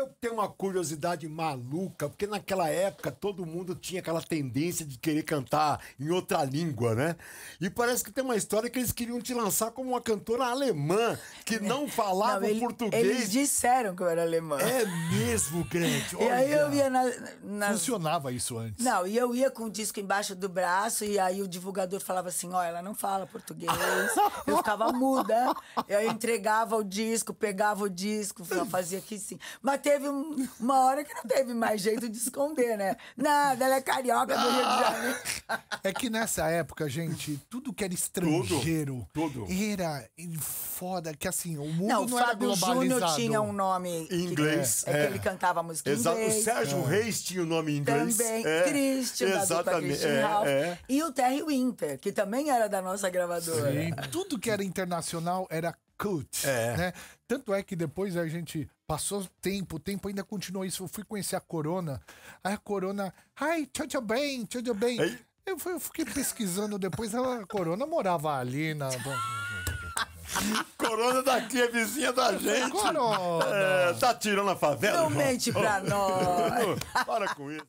eu tenho uma curiosidade maluca, porque naquela época todo mundo tinha aquela tendência de querer cantar em outra língua, né? E parece que tem uma história que eles queriam te lançar como uma cantora alemã, que é. não falava não, ele, português. Eles disseram que eu era alemã. É mesmo, crente. E aí eu ia na, na... Funcionava isso antes. Não, e eu ia com o disco embaixo do braço, e aí o divulgador falava assim: ó, oh, ela não fala português. eu ficava muda. Eu entregava o disco, pegava o disco, fazia aqui sim. Mas teve um, uma hora que não teve mais jeito de esconder, né? Nada, ela é carioca do Rio de ah! Janeiro. É que nessa época, gente, tudo que era estrangeiro tudo, tudo. era foda, que assim, o mundo não, não Fábio era globalizado. Júnior tinha um nome em inglês. Que, é, é, que é. ele cantava música Exato. inglês. O Sérgio é. Reis tinha o um nome em inglês. Também, é. Christian, Exatamente. da é, Ralph. É. E o Terry Winter, que também era da nossa gravadora. Sim, tudo que era internacional era Cult. É. Né? Tanto é que depois a gente passou tempo, o tempo ainda continuou isso. Eu fui conhecer a Corona. Aí a Corona, ai, tchau, bem, tchau, bem. Eu, eu, fiquei pesquisando depois, ela, a Corona morava ali na. Corona daqui é vizinha da gente. Corona! É, tá tirando a favela? Não mente pra nós! Para com isso.